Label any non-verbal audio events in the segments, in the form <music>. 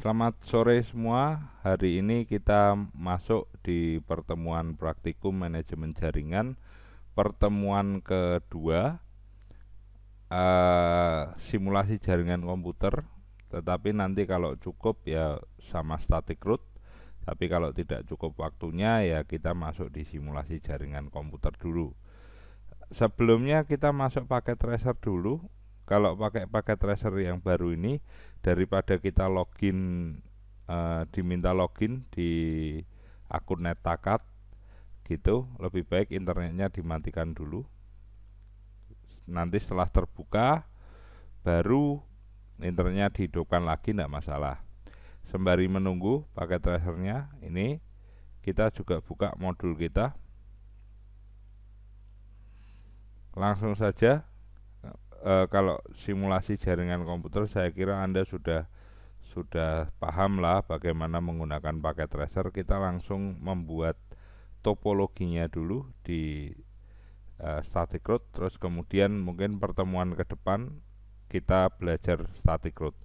Selamat sore semua. Hari ini kita masuk di pertemuan praktikum manajemen jaringan pertemuan kedua uh, simulasi jaringan komputer. Tetapi nanti kalau cukup ya sama static root. Tapi kalau tidak cukup waktunya ya kita masuk di simulasi jaringan komputer dulu. Sebelumnya kita masuk pakai tracer dulu kalau pakai paket tracer yang baru ini daripada kita login uh, diminta login di akun netakat gitu lebih baik internetnya dimatikan dulu nanti setelah terbuka baru internetnya dihidupkan lagi tidak masalah sembari menunggu pakai tracernya ini kita juga buka modul kita langsung saja e, kalau simulasi jaringan komputer saya kira Anda sudah sudah paham lah bagaimana menggunakan paket tracer kita langsung membuat topologinya dulu di e, static root terus kemudian mungkin pertemuan ke depan kita belajar static root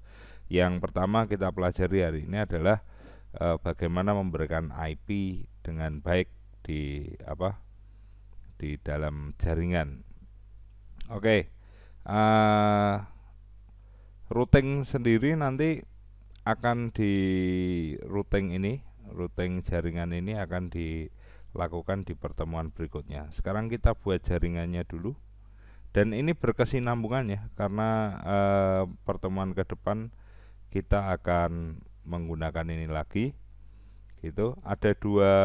yang pertama kita pelajari hari ini adalah e, bagaimana memberikan IP dengan baik di apa di dalam jaringan oke okay uh, routing sendiri nanti akan di routing ini routing jaringan ini akan dilakukan di pertemuan berikutnya sekarang kita buat jaringannya dulu dan ini berkesinambungan ya karena eh, pertemuan ke depan kita akan menggunakan ini lagi gitu ada dua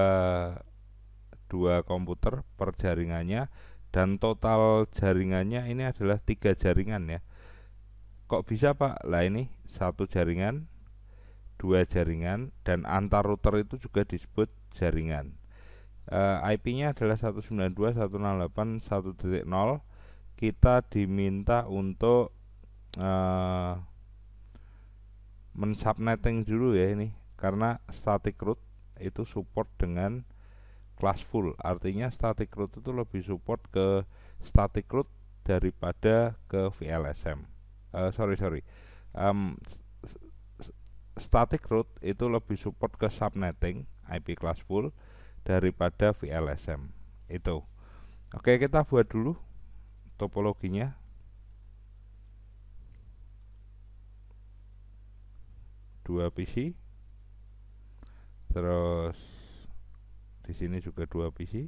dua komputer per jaringannya dan total jaringannya ini adalah tiga jaringan ya kok bisa pak lah ini satu jaringan dua jaringan dan antar router itu juga disebut jaringan e, eh, IP-nya adalah 192.168.1.0 kita diminta untuk uh, mensubnetting dulu ya ini karena static root itu support dengan kelas full artinya static root itu lebih support ke static root daripada ke VLSM uh, eh, sorry sorry um, static root itu lebih support ke subnetting IP class full daripada VLSM itu oke kita buat dulu topologinya dua PC terus di sini juga dua PC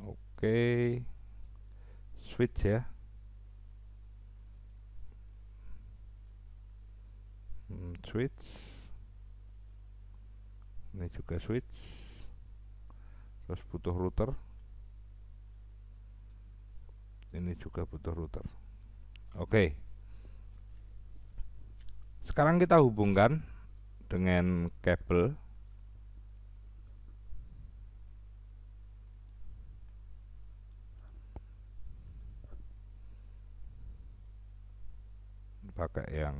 oke switch ya hmm, switch ini juga switch terus butuh router ini juga butuh router oke sekarang kita hubungkan dengan kabel pakai yang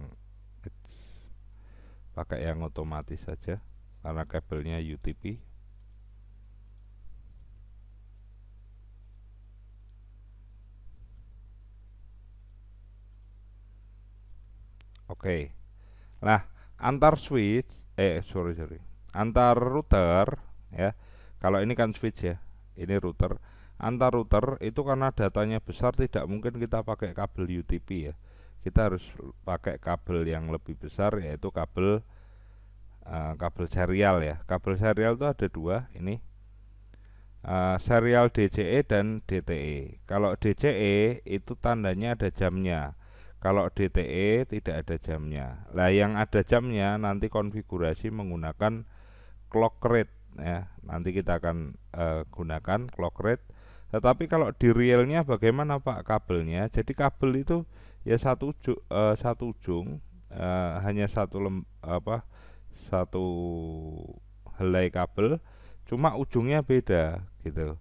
pakai yang otomatis saja karena kabelnya UTP Oke. Okay. Nah, antar switch eh sorry sorry antar router ya kalau ini kan switch ya ini router antar router itu karena datanya besar tidak mungkin kita pakai kabel UTP ya kita harus pakai kabel yang lebih besar yaitu kabel uh, kabel serial ya kabel serial itu ada dua ini uh, serial DCE dan DTE kalau DCE itu tandanya ada jamnya kalau DTE tidak ada jamnya. Lah yang ada jamnya nanti konfigurasi menggunakan clock rate ya. Nanti kita akan uh, gunakan clock rate. Tetapi kalau di realnya bagaimana Pak kabelnya? Jadi kabel itu ya satu ujung, uh, eh, satu ujung uh, hanya satu lem, apa satu helai kabel cuma ujungnya beda gitu.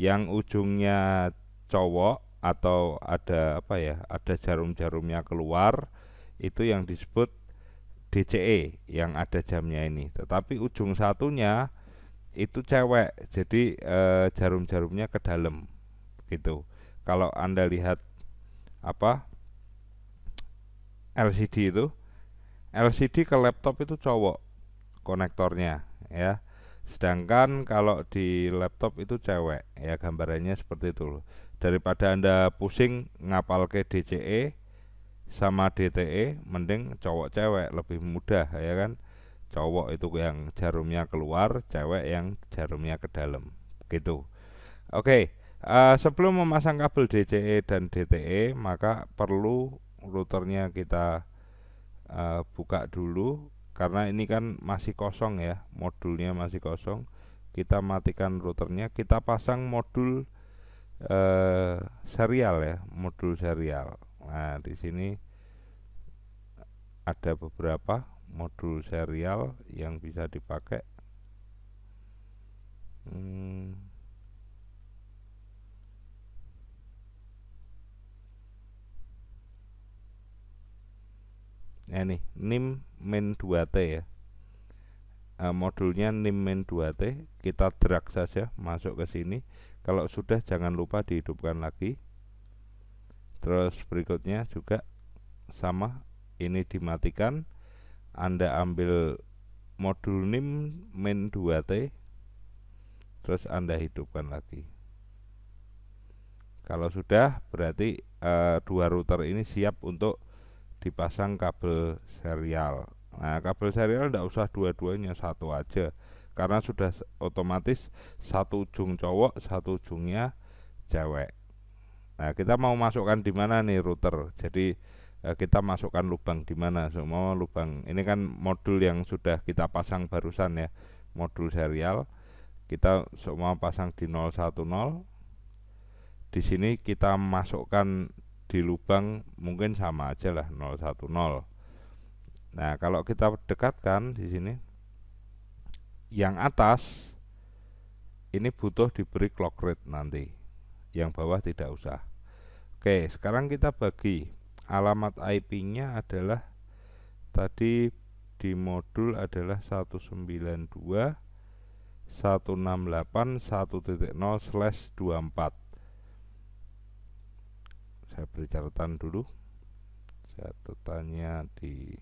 Yang ujungnya cowok atau ada apa ya ada jarum-jarumnya keluar itu yang disebut DCE yang ada jamnya ini tetapi ujung satunya itu cewek jadi e, jarum-jarumnya ke dalam gitu kalau anda lihat apa LCD itu LCD ke laptop itu cowok konektornya ya Sedangkan kalau di laptop itu cewek ya gambarannya seperti itu loh. Daripada Anda pusing ngapal ke DCE sama DTE mending cowok cewek lebih mudah ya kan. Cowok itu yang jarumnya keluar, cewek yang jarumnya ke dalam. Gitu. Oke, uh, sebelum memasang kabel DCE dan DTE maka perlu routernya kita uh, buka dulu karena ini kan masih kosong ya modulnya masih kosong kita matikan routernya kita pasang modul eh, serial ya modul serial nah di sini ada beberapa modul serial yang bisa dipakai hmm, ya nih nim min 2t ya uh, modulnya nim min 2t kita drag saja masuk ke sini kalau sudah jangan lupa dihidupkan lagi terus berikutnya juga sama ini dimatikan Anda ambil modul nim min 2t terus Anda hidupkan lagi kalau sudah berarti e, dua router ini siap untuk dipasang kabel serial nah kabel serial tidak usah dua-duanya satu aja karena sudah otomatis satu ujung cowok satu ujungnya cewek nah kita mau masukkan di mana nih router jadi eh, kita masukkan lubang di mana semua lubang ini kan modul yang sudah kita pasang barusan ya modul serial kita semua pasang di 010 di sini kita masukkan di lubang mungkin sama aja lah 010 nah kalau kita dekatkan di sini yang atas ini butuh diberi clock rate nanti yang bawah tidak usah oke sekarang kita bagi alamat IP nya adalah tadi di modul adalah 192 168 1.0 24 saya beri catatan dulu catatannya di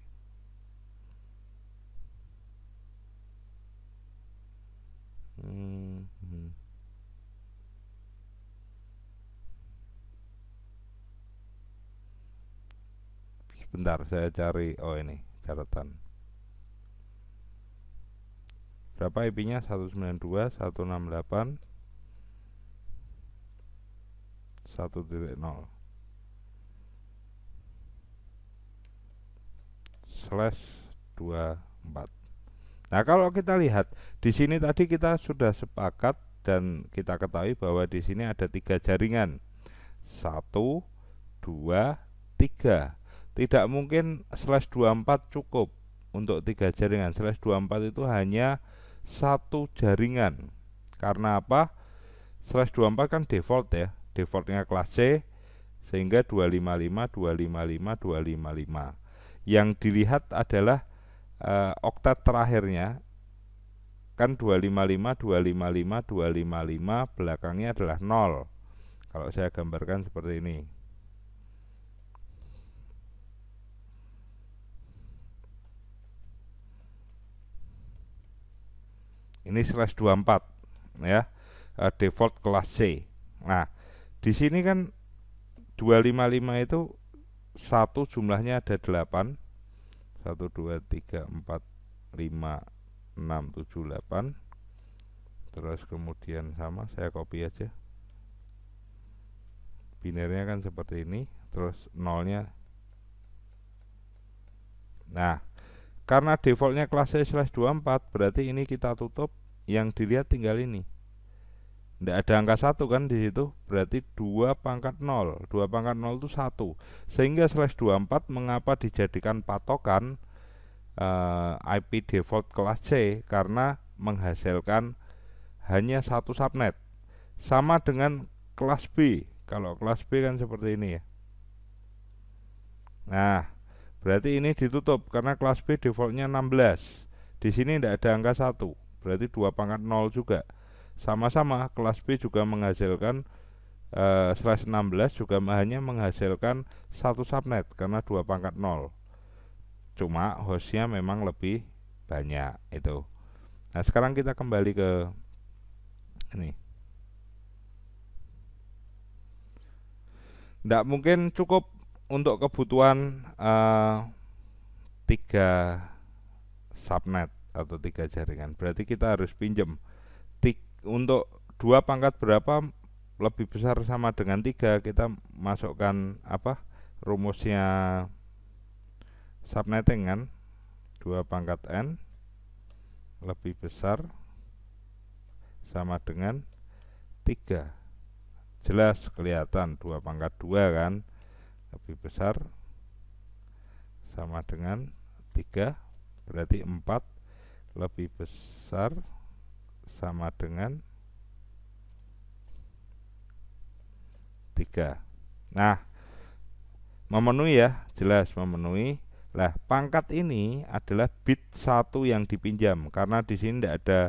sebentar saya cari oh ini catatan berapa IP nya 192 168 1.0 slash 24 Nah kalau kita lihat di sini tadi kita sudah sepakat dan kita ketahui bahwa di sini ada tiga jaringan satu dua tiga tidak mungkin slash 24 cukup untuk tiga jaringan slash 24 itu hanya satu jaringan karena apa slash 24 kan default ya defaultnya kelas C sehingga 255 255 255 yang dilihat adalah uh, eh, oktat terakhirnya kan 255 255 255 belakangnya adalah 0 kalau saya gambarkan seperti ini ini slash 24 ya eh, default kelas C nah di sini kan 255 itu satu jumlahnya ada 8 satu dua tiga empat lima enam tujuh delapan terus kemudian sama saya copy aja binernya kan seperti ini terus nolnya nah karena defaultnya kelasnya slash 24 berarti ini kita tutup yang dilihat tinggal ini tidak ada angka satu kan di situ, berarti 2 pangkat 0. 2 pangkat 0 itu 1. Sehingga slash 24 mengapa dijadikan patokan uh, eh, IP default kelas C karena menghasilkan hanya satu subnet. Sama dengan kelas B. Kalau kelas B kan seperti ini ya. Nah, berarti ini ditutup karena kelas B defaultnya 16. Di sini tidak ada angka 1, berarti 2 pangkat 0 juga sama-sama kelas B juga menghasilkan eh, slash 16 juga hanya menghasilkan satu subnet karena dua pangkat nol cuma hostnya memang lebih banyak itu nah sekarang kita kembali ke ini tidak mungkin cukup untuk kebutuhan eh, tiga subnet atau tiga jaringan berarti kita harus pinjam untuk dua pangkat berapa lebih besar sama dengan tiga kita masukkan apa rumusnya subnetting kan dua pangkat n lebih besar sama dengan tiga jelas kelihatan dua pangkat dua kan lebih besar sama dengan tiga berarti empat lebih besar sama dengan 3 Nah memenuhi ya jelas memenuhi lah pangkat ini adalah bit satu yang dipinjam karena di sini tidak ada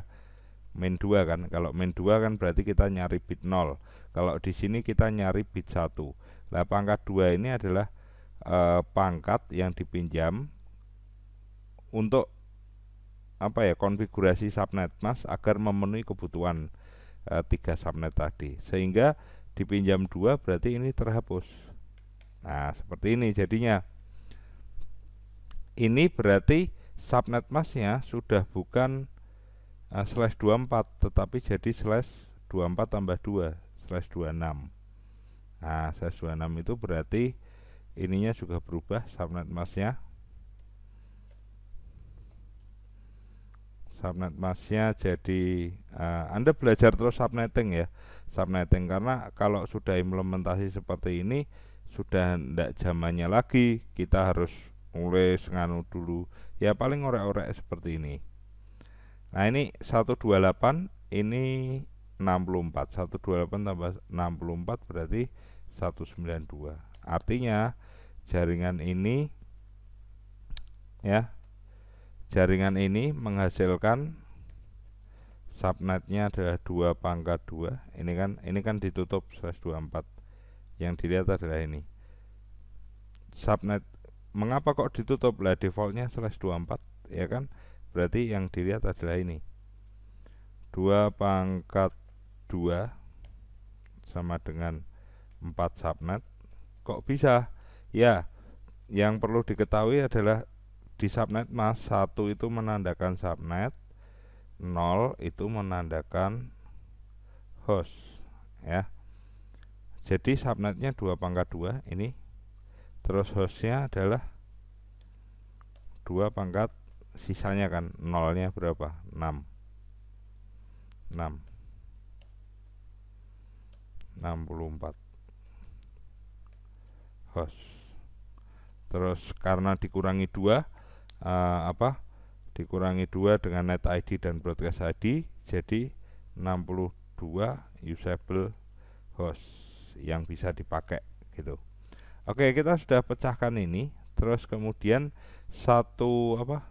main 2 kan kalau main 2 kan berarti kita nyari bit 0 kalau di sini kita nyari bit 1 lah pangkat 2 ini adalah e, pangkat yang dipinjam untuk apa ya konfigurasi subnet mas agar memenuhi kebutuhan e, tiga subnet tadi sehingga dipinjam dua berarti ini terhapus nah seperti ini jadinya ini berarti subnet masnya sudah bukan e, slash 24 tetapi jadi slash 24 tambah 2 slash 26 nah slash 26 itu berarti ininya juga berubah subnet masnya subnet masknya jadi uh, Anda belajar terus subnetting ya subnetting karena kalau sudah implementasi seperti ini sudah tidak zamannya lagi kita harus nulis nganu dulu ya paling orek-orek seperti ini nah ini 128 ini 64 128 tambah 64 berarti 192 artinya jaringan ini ya jaringan ini menghasilkan subnetnya adalah dua pangkat dua. ini kan ini kan ditutup slash empat. yang dilihat adalah ini subnet mengapa kok ditutup lah defaultnya slash empat? ya kan berarti yang dilihat adalah ini Dua pangkat dua sama dengan empat subnet kok bisa ya yang perlu diketahui adalah di subnet mas 1 itu menandakan subnet 0 itu menandakan host ya jadi subnetnya 2 pangkat 2 ini terus hostnya adalah 2 pangkat sisanya kan nolnya berapa 6 6 64 host terus karena dikurangi 2 uh, apa dikurangi dua dengan net ID dan broadcast ID jadi 62 usable host yang bisa dipakai gitu Oke kita sudah pecahkan ini terus kemudian satu apa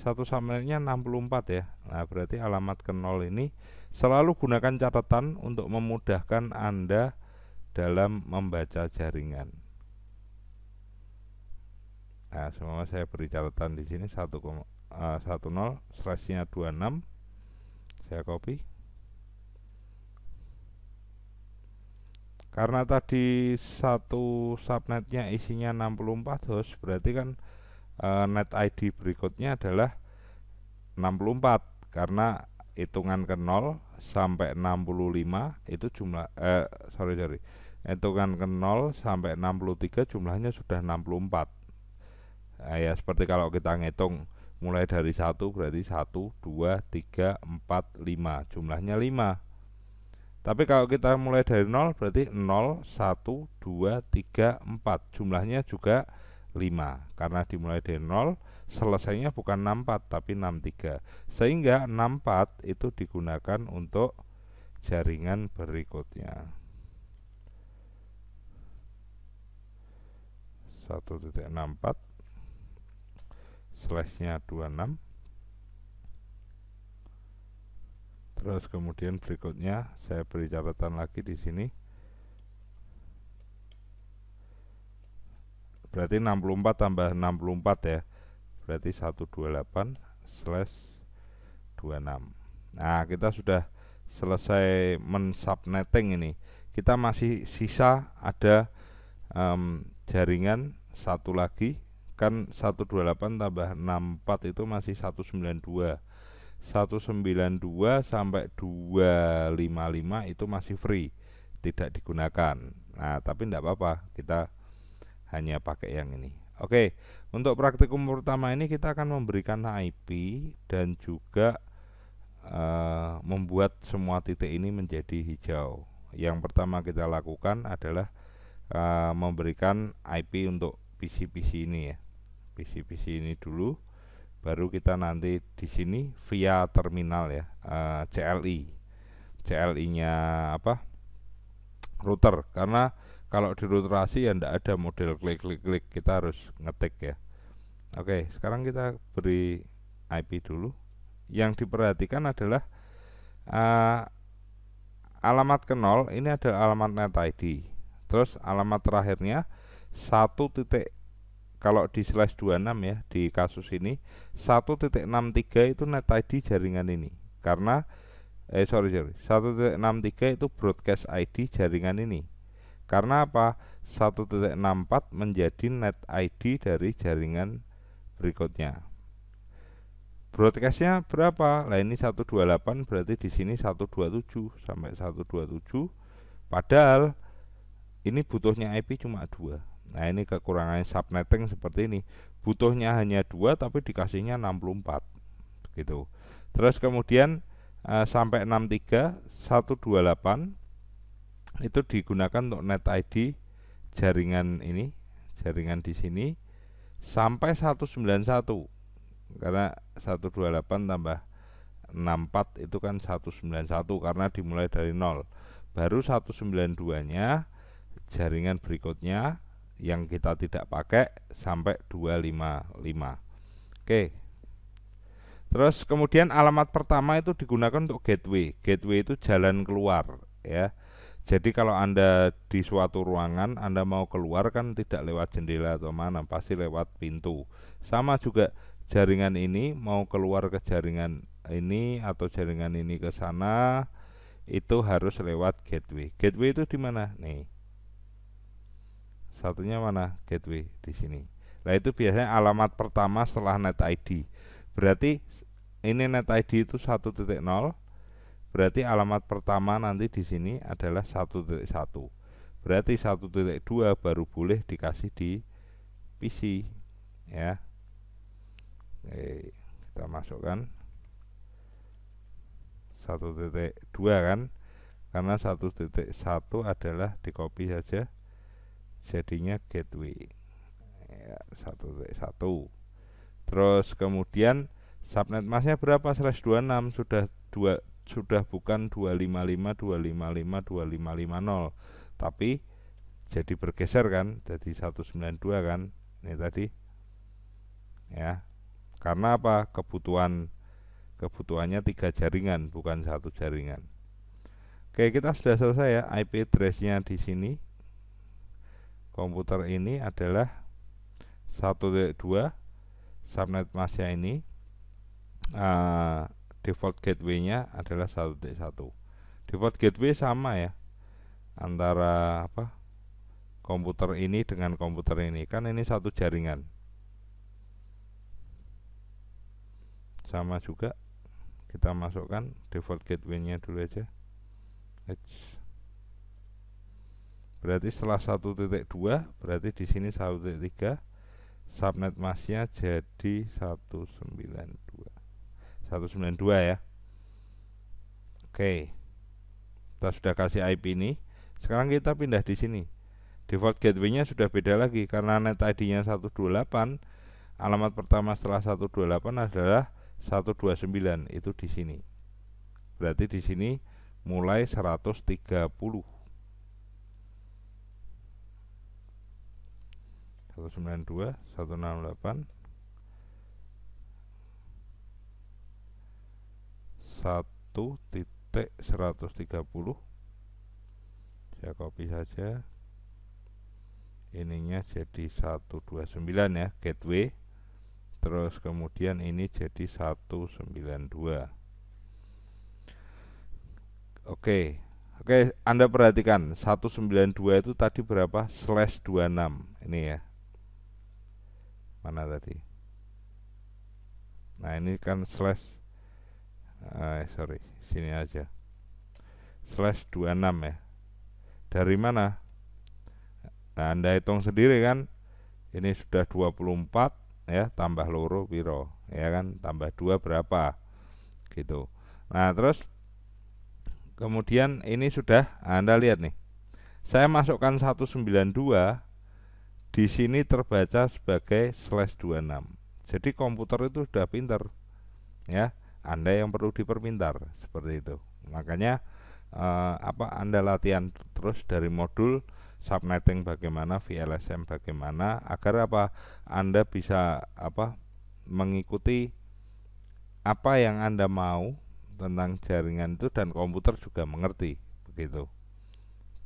satu summernya 64 ya Nah berarti alamat ke nol ini selalu gunakan catatan untuk memudahkan Anda dalam membaca jaringan nah semua saya beri catatan di sini 1, uh, 10 slashnya 26 saya copy karena tadi satu subnetnya isinya 64 host berarti kan e, net ID berikutnya adalah 64 karena hitungan ke 0 sampai 65 itu jumlah eh sorry sorry hitungan ke 0 sampai 63 jumlahnya sudah 64 nah, ya seperti kalau kita ngitung mulai dari satu berarti satu dua tiga empat lima jumlahnya lima tapi kalau kita mulai dari nol berarti nol satu dua tiga empat jumlahnya juga lima karena dimulai dari nol selesainya bukan empat tapi tiga sehingga empat itu digunakan untuk jaringan berikutnya satu titik empat slashnya 26 terus kemudian berikutnya saya beri catatan lagi di sini berarti 64 tambah 64 ya berarti 128 slash 26 nah kita sudah selesai mensubnetting ini kita masih sisa ada um, jaringan satu lagi kan 128 tambah 64 itu masih 192 192 sampai 255 itu masih free tidak digunakan nah tapi tidak apa-apa kita hanya pakai yang ini Oke, untuk praktikum pertama ini kita akan memberikan IP dan juga uh, membuat semua titik ini menjadi hijau. Yang pertama kita lakukan adalah uh, memberikan IP untuk PC-PC ini ya. PC-PC ini dulu baru kita nanti di sini via terminal ya uh, eh, CLI CLI-nya apa router karena kalau di routerasi ya tidak ada model klik-klik-klik kita harus ngetik ya Oke sekarang kita beri IP dulu yang diperhatikan adalah uh, alamat ke nol ini ada alamat net ID terus alamat terakhirnya titik kalau di slash 26 ya di kasus ini 1.63 itu net ID jaringan ini karena eh sorry sorry 1.63 itu broadcast ID jaringan ini karena apa 1.64 menjadi net ID dari jaringan berikutnya broadcastnya berapa lah ini 128 berarti di sini 127 sampai 127 padahal ini butuhnya IP cuma dua Nah ini kekurangan subnetting seperti ini Butuhnya hanya dua tapi dikasihnya 64 gitu. Terus kemudian e, sampai 63 128 itu digunakan untuk net ID jaringan ini jaringan di sini sampai 191 karena 128 tambah 64 itu kan 191 karena dimulai dari 0 baru 192 nya jaringan berikutnya yang kita tidak pakai sampai 255 oke terus kemudian alamat pertama itu digunakan untuk gateway gateway itu jalan keluar ya jadi kalau Anda di suatu ruangan Anda mau keluar kan tidak lewat jendela atau mana, pasti lewat pintu. Sama juga jaringan ini mau keluar ke jaringan ini atau jaringan ini ke sana itu harus lewat gateway. Gateway itu di mana? Nih. Satunya mana? Gateway di sini. Nah, itu biasanya alamat pertama setelah net ID. Berarti ini net ID itu 1.0 berarti alamat pertama nanti di sini adalah 1.1. Berarti 1.2 baru boleh dikasih di PC ya. Oke, kita masukkan 1.2 kan karena 1.1 adalah di copy saja jadinya gateway ya, satu terus kemudian subnet masnya berapa slash 26 sudah dua sudah bukan 255 255 2550 tapi jadi bergeser kan jadi 192 kan ini tadi ya karena apa kebutuhan kebutuhannya tiga jaringan bukan satu jaringan Oke kita sudah selesai ya IP addressnya di sini komputer ini adalah 1.2 subnet masnya ini uh, default gateway-nya adalah 1.1. Default gateway sama ya antara apa? komputer ini dengan komputer ini. Kan ini satu jaringan. Sama juga kita masukkan default gateway-nya dulu aja. H berarti setelah 1.2 berarti di sini 1.3 subnet masnya jadi 192 192 ya Oke kita sudah kasih IP ini sekarang kita pindah di sini default gateway-nya sudah beda lagi karena net ID-nya 128 alamat pertama setelah 128 adalah 129 itu di sini berarti di sini mulai 130 192 168 1 titik 130 saya copy saja ininya jadi 129 ya gateway terus kemudian ini jadi 192 Oke Oke Anda perhatikan 192 itu tadi berapa slash 26 ini ya mana tadi nah ini kan slash eh, sorry sini aja slash 26 ya dari mana nah anda hitung sendiri kan ini sudah 24 ya tambah loro piro ya kan tambah dua berapa gitu nah terus kemudian ini sudah anda lihat nih saya masukkan 192 di sini terbaca sebagai slash 26 jadi komputer itu sudah pinter ya anda yang perlu diperpintar seperti itu makanya eh, apa anda latihan terus dari modul subnetting bagaimana VLSM bagaimana agar apa anda bisa apa mengikuti apa yang anda mau tentang jaringan itu dan komputer juga mengerti begitu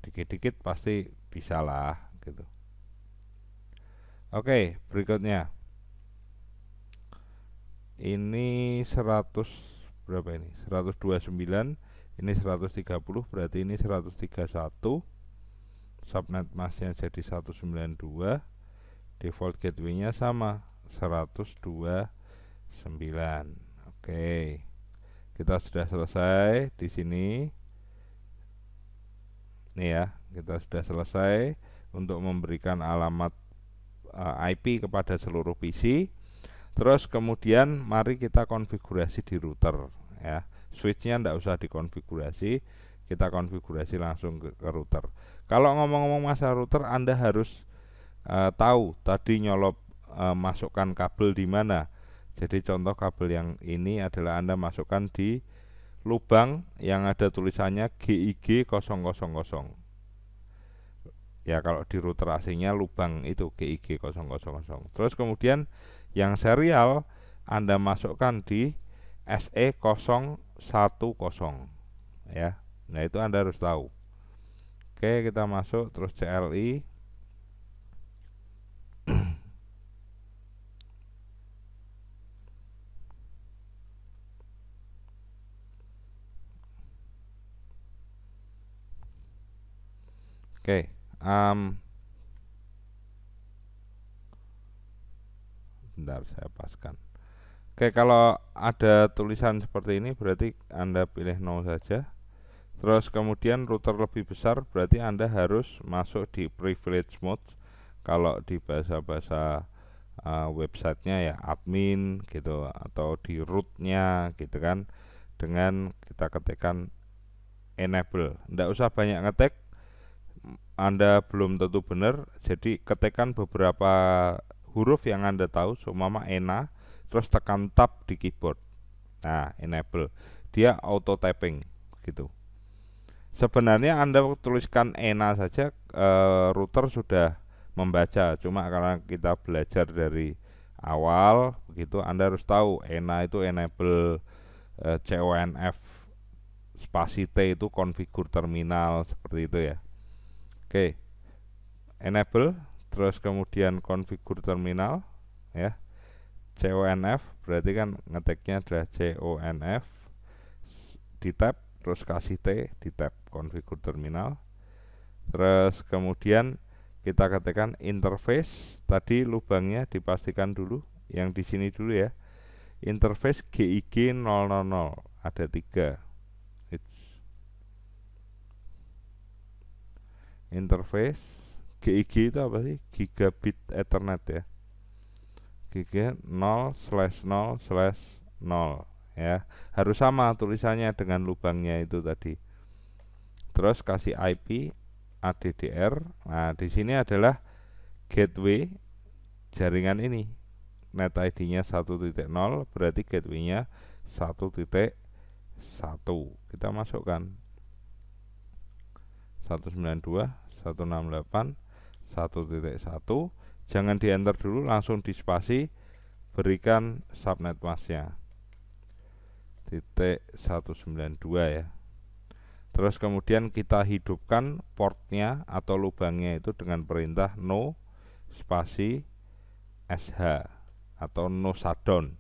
dikit-dikit pasti bisa lah gitu Oke, berikutnya. Ini 100 berapa ini? 129, ini 130, berarti ini 131. Subnet masnya jadi 192. Default gateway-nya sama 129. Oke. Kita sudah selesai di sini. Nih ya, kita sudah selesai untuk memberikan alamat Eh, IP kepada seluruh PC terus kemudian mari kita konfigurasi di router ya switchnya tidak usah dikonfigurasi kita konfigurasi langsung ke, ke router kalau ngomong-ngomong masalah router Anda harus uh, tahu tadi nyolop uh, masukkan kabel di mana jadi contoh kabel yang ini adalah Anda masukkan di lubang yang ada tulisannya GIG 000 ya kalau di router aslinya lubang itu GIG 000 terus kemudian yang serial Anda masukkan di SE010 ya nah itu Anda harus tahu oke kita masuk terus CLI <clears throat> Oke. Okay um, bentar saya paskan Oke kalau ada tulisan seperti ini berarti Anda pilih nol saja Terus kemudian router lebih besar berarti Anda harus masuk di privilege mode Kalau di bahasa-bahasa uh, websitenya ya admin gitu Atau di rootnya gitu kan Dengan kita ketikkan enable Tidak usah banyak ngetik anda belum tentu benar. Jadi ketekan beberapa huruf yang Anda tahu, seumpama ENA, terus tekan tab di keyboard. Nah, enable. Dia auto typing gitu. Sebenarnya Anda tuliskan ENA saja e, router sudah membaca. Cuma karena kita belajar dari awal begitu Anda harus tahu ENA itu enable e, eh, CONF spasi T itu konfigur terminal seperti itu ya. Oke. Enable terus kemudian configure terminal ya. CONF berarti kan ngeteknya adalah CONF di tab terus kasih T di tab configure terminal. Terus kemudian kita ketikkan interface tadi lubangnya dipastikan dulu yang di sini dulu ya. Interface GIG 000 ada tiga interface GIG itu apa sih gigabit ethernet ya Gig 0 slash 0 slash 0 ya harus sama tulisannya dengan lubangnya itu tadi terus kasih IP ADDR nah di sini adalah gateway jaringan ini net ID-nya 1.0 berarti gateway-nya 1.1 kita masukkan 192 168 1.1 jangan di enter dulu langsung di spasi berikan subnet masknya titik 192 ya terus kemudian kita hidupkan portnya atau lubangnya itu dengan perintah no spasi sh atau no shutdown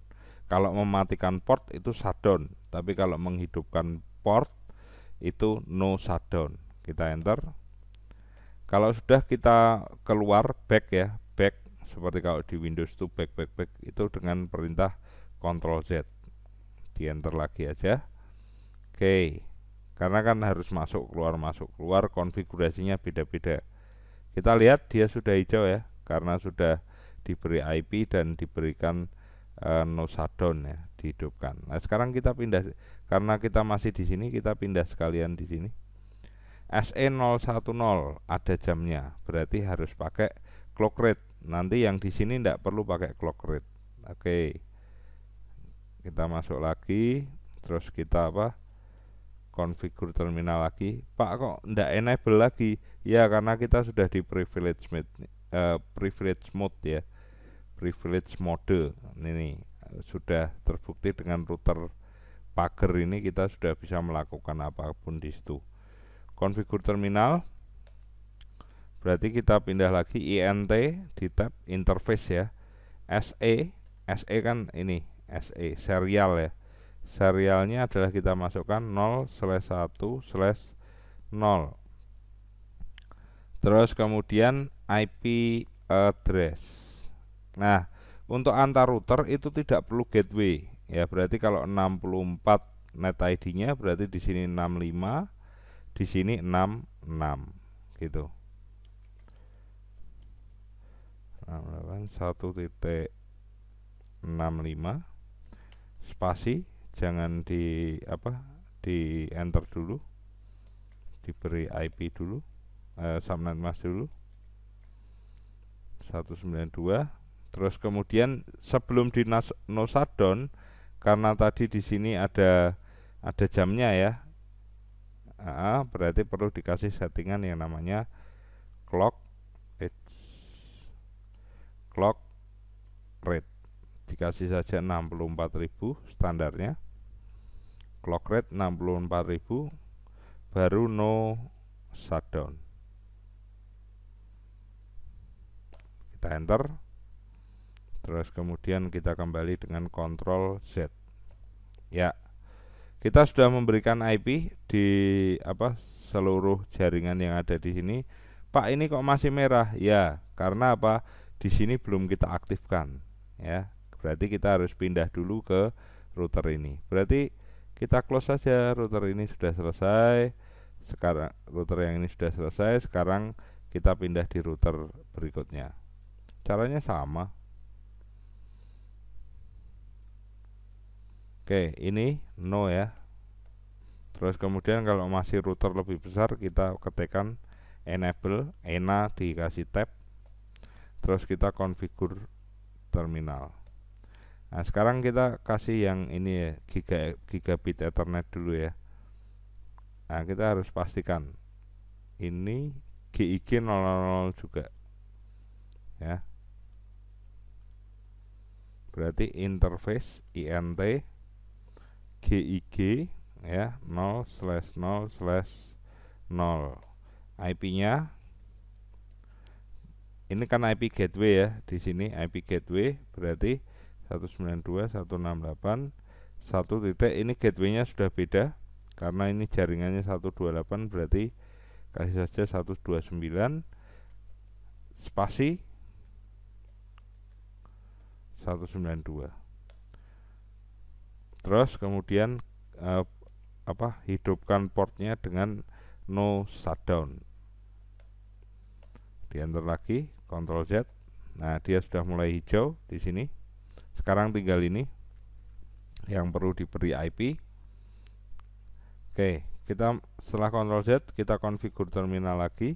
kalau mematikan port itu shutdown tapi kalau menghidupkan port itu no shutdown kita enter kalau sudah kita keluar back ya back seperti kalau di Windows itu back back back itu dengan perintah Ctrl Z di enter lagi aja oke okay. karena kan harus masuk keluar masuk keluar konfigurasinya beda-beda kita lihat dia sudah hijau ya karena sudah diberi IP dan diberikan uh, no shutdown ya dihidupkan. Nah, sekarang kita pindah karena kita masih di sini kita pindah sekalian di sini. SE010 ada jamnya berarti harus pakai clock rate nanti yang di sini tidak perlu pakai clock rate oke kita masuk lagi terus kita apa konfigur terminal lagi Pak kok tidak enable lagi ya karena kita sudah di privilege mode uh, privilege mode ya privilege mode ini sudah terbukti dengan router pagar ini kita sudah bisa melakukan apapun di situ konfigur terminal berarti kita pindah lagi int di tab interface ya SE SE kan ini SE serial ya serialnya adalah kita masukkan 0 slash 1 slash 0 terus kemudian IP address nah untuk antar router itu tidak perlu gateway ya berarti kalau 64 net ID nya berarti di sini 65 di sini 6 6 gitu delapan 1 titik 65 spasi jangan di apa di enter dulu diberi IP dulu eh, subnet mask dulu 192 terus kemudian sebelum di no shutdown karena tadi di sini ada ada jamnya ya nah, berarti perlu dikasih settingan yang namanya clock edge clock rate dikasih saja 64.000 standarnya clock rate 64.000 baru no shutdown kita enter terus kemudian kita kembali dengan control Z ya kita sudah memberikan IP di apa seluruh jaringan yang ada di sini. Pak ini kok masih merah? Ya, karena apa? Di sini belum kita aktifkan, ya. Berarti kita harus pindah dulu ke router ini. Berarti kita close saja router ini sudah selesai. Sekarang router yang ini sudah selesai, sekarang kita pindah di router berikutnya. Caranya sama, Oke, ini no ya. Terus kemudian kalau masih router lebih besar kita ketikkan enable, ena dikasih tab. Terus kita konfigur terminal. Nah, sekarang kita kasih yang ini ya, giga, gigabit ethernet dulu ya. Nah, kita harus pastikan ini GIG 000 juga. Ya. Berarti interface INT GIG ya 0 slash 0 slash 0 IP-nya ini kan IP gateway ya di sini IP gateway berarti dua satu titik ini gateway-nya sudah beda karena ini jaringannya 128 berarti kasih saja 129 spasi 192 terus kemudian uh, apa hidupkan portnya dengan no shutdown di enter lagi Control Z nah dia sudah mulai hijau di sini sekarang tinggal ini yang perlu diberi IP oke kita setelah Control Z kita konfigur terminal lagi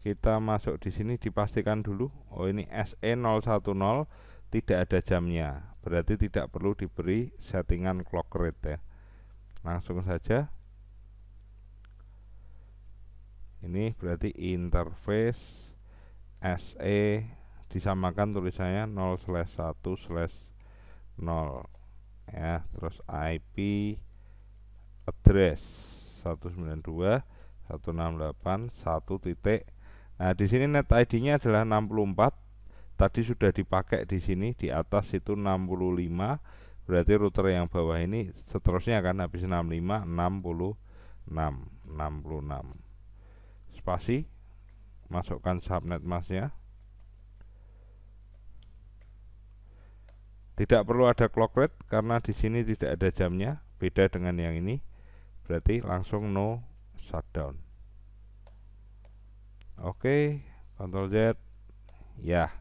kita masuk di sini dipastikan dulu oh ini SE010 tidak ada jamnya berarti tidak perlu diberi settingan clock rate ya langsung saja ini berarti interface SE disamakan tulisannya 0 slash 1 slash 0 ya terus IP address 192 168 1 titik nah di sini net ID nya adalah 64 tadi sudah dipakai di sini di atas itu 65 berarti router yang bawah ini seterusnya akan habis 65 66 66 spasi masukkan subnet masnya tidak perlu ada clock rate karena di sini tidak ada jamnya beda dengan yang ini berarti langsung no shutdown oke okay, Ctrl Z ya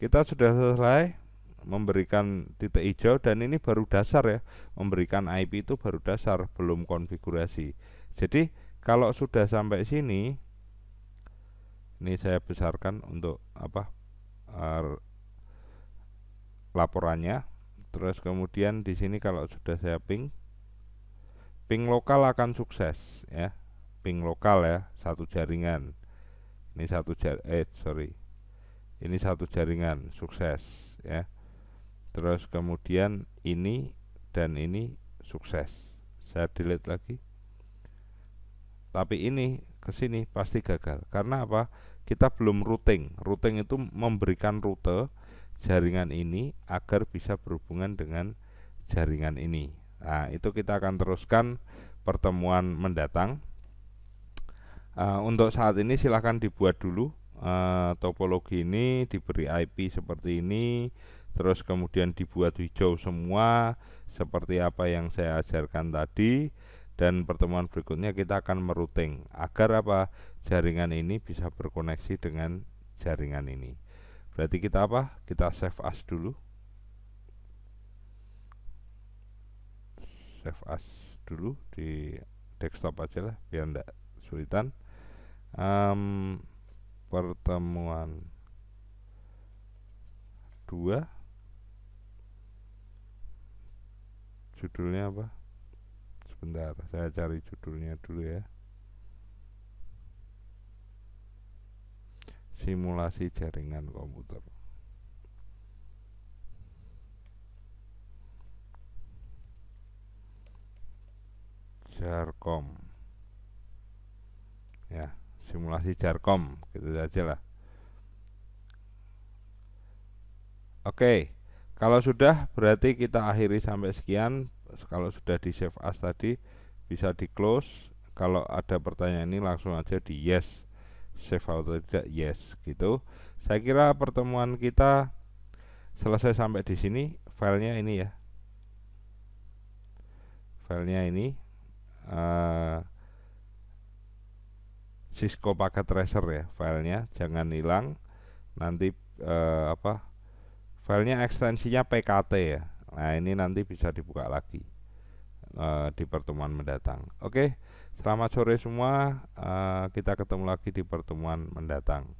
kita sudah selesai memberikan titik hijau dan ini baru dasar ya memberikan IP itu baru dasar belum konfigurasi jadi kalau sudah sampai sini ini saya besarkan untuk apa er, laporannya terus kemudian di sini kalau sudah saya ping ping lokal akan sukses ya ping lokal ya satu jaringan ini satu jar eh sorry ini satu jaringan sukses ya terus kemudian ini dan ini sukses saya delete lagi tapi ini ke sini pasti gagal karena apa kita belum routing routing itu memberikan rute jaringan ini agar bisa berhubungan dengan jaringan ini nah itu kita akan teruskan pertemuan mendatang uh, untuk saat ini silahkan dibuat dulu Eh, topologi ini diberi IP seperti ini terus kemudian dibuat hijau semua seperti apa yang saya ajarkan tadi dan pertemuan berikutnya kita akan merouting agar apa jaringan ini bisa berkoneksi dengan jaringan ini berarti kita apa kita save as dulu save as dulu di desktop aja lah biar enggak sulitan um, pertemuan dua judulnya apa sebentar saya cari judulnya dulu ya simulasi jaringan komputer jarkom ya simulasi jarkom gitu saja lah oke kalau sudah berarti kita akhiri sampai sekian kalau sudah di save as tadi bisa di close kalau ada pertanyaan ini langsung aja di yes save atau tidak yes gitu saya kira pertemuan kita selesai sampai di sini filenya ini ya filenya ini uh, Cisco Packet Tracer ya filenya jangan hilang nanti uh, apa filenya ekstensinya PKT ya nah ini nanti bisa dibuka lagi uh, di pertemuan mendatang oke selamat sore semua uh, kita ketemu lagi di pertemuan mendatang